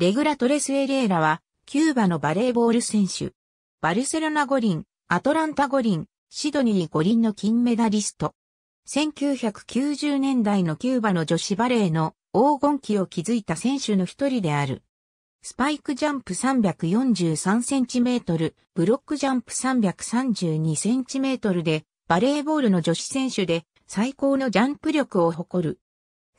レグラトレスエレーラは、キューバのバレーボール選手。バルセロナ五輪、アトランタ五輪、シドニー五輪の金メダリスト。1990年代のキューバの女子バレーの黄金期を築いた選手の一人である。スパイクジャンプ 343cm、ブロックジャンプ 332cm で、バレーボールの女子選手で最高のジャンプ力を誇る。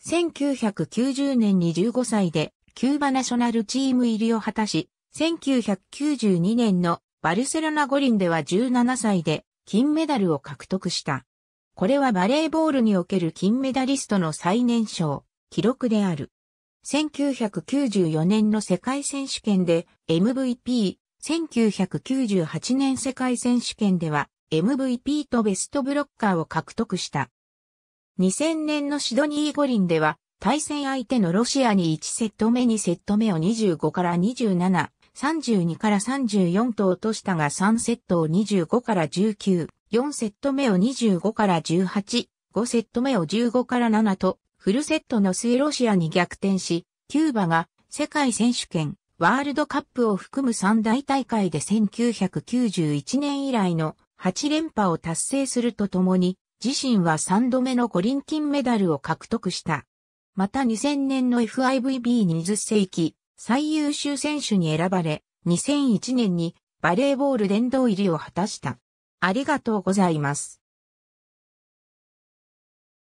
1990年に15歳でキューバナショナルチーム入りを果たし、1992年のバルセロナ五輪では17歳で金メダルを獲得した。これはバレーボールにおける金メダリストの最年少、記録である。1994年の世界選手権で MVP、1998年世界選手権では MVP とベストブロッカーを獲得した。2000年のシドニー五輪では対戦相手のロシアに1セット目2セット目を25から27、32から34と落としたが3セットを25から19、4セット目を25から18、5セット目を15から7と、フルセットの末ロシアに逆転し、キューバが世界選手権、ワールドカップを含む三大大会で1991年以来の8連覇を達成するとともに、自身は3度目の五輪金メダルを獲得した。また2000年の FIVB20 世紀最優秀選手に選ばれ、2001年にバレーボール殿堂入りを果たした。ありがとうございます。